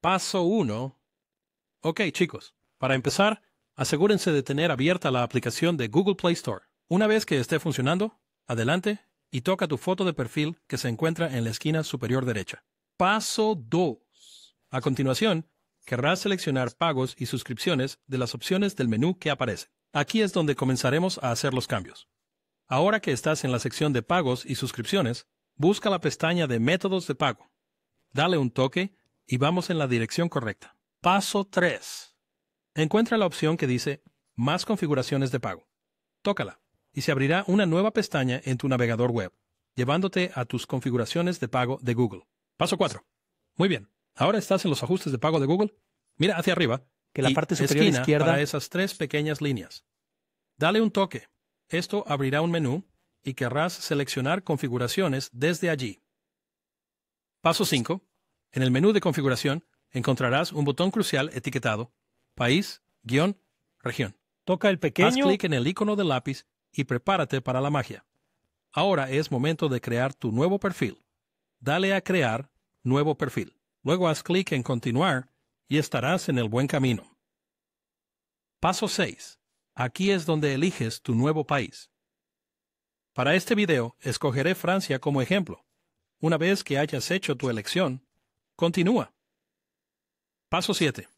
Paso 1. Ok chicos, para empezar, asegúrense de tener abierta la aplicación de Google Play Store. Una vez que esté funcionando, adelante y toca tu foto de perfil que se encuentra en la esquina superior derecha. Paso 2. A continuación, querrás seleccionar pagos y suscripciones de las opciones del menú que aparece. Aquí es donde comenzaremos a hacer los cambios. Ahora que estás en la sección de pagos y suscripciones, busca la pestaña de métodos de pago. Dale un toque y vamos en la dirección correcta. Paso 3. Encuentra la opción que dice Más configuraciones de pago. Tócala y se abrirá una nueva pestaña en tu navegador web, llevándote a tus configuraciones de pago de Google. Paso 4. Muy bien, ahora estás en los ajustes de pago de Google. Mira hacia arriba. Que la parte superior izquierda. esas tres pequeñas líneas. Dale un toque. Esto abrirá un menú y querrás seleccionar configuraciones desde allí. Paso 5. En el menú de configuración encontrarás un botón crucial etiquetado País, guión, región. Toca el pequeño. Haz clic en el icono del lápiz y prepárate para la magia. Ahora es momento de crear tu nuevo perfil. Dale a Crear Nuevo perfil. Luego haz clic en Continuar y estarás en el buen camino. Paso 6. Aquí es donde eliges tu nuevo país. Para este video, escogeré Francia como ejemplo. Una vez que hayas hecho tu elección, Continúa. Paso 7.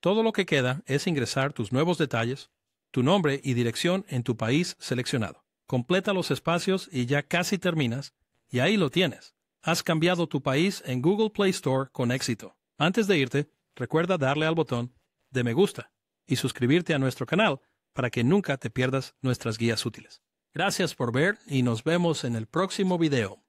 Todo lo que queda es ingresar tus nuevos detalles, tu nombre y dirección en tu país seleccionado. Completa los espacios y ya casi terminas, y ahí lo tienes. Has cambiado tu país en Google Play Store con éxito. Antes de irte, recuerda darle al botón de me gusta y suscribirte a nuestro canal para que nunca te pierdas nuestras guías útiles. Gracias por ver y nos vemos en el próximo video.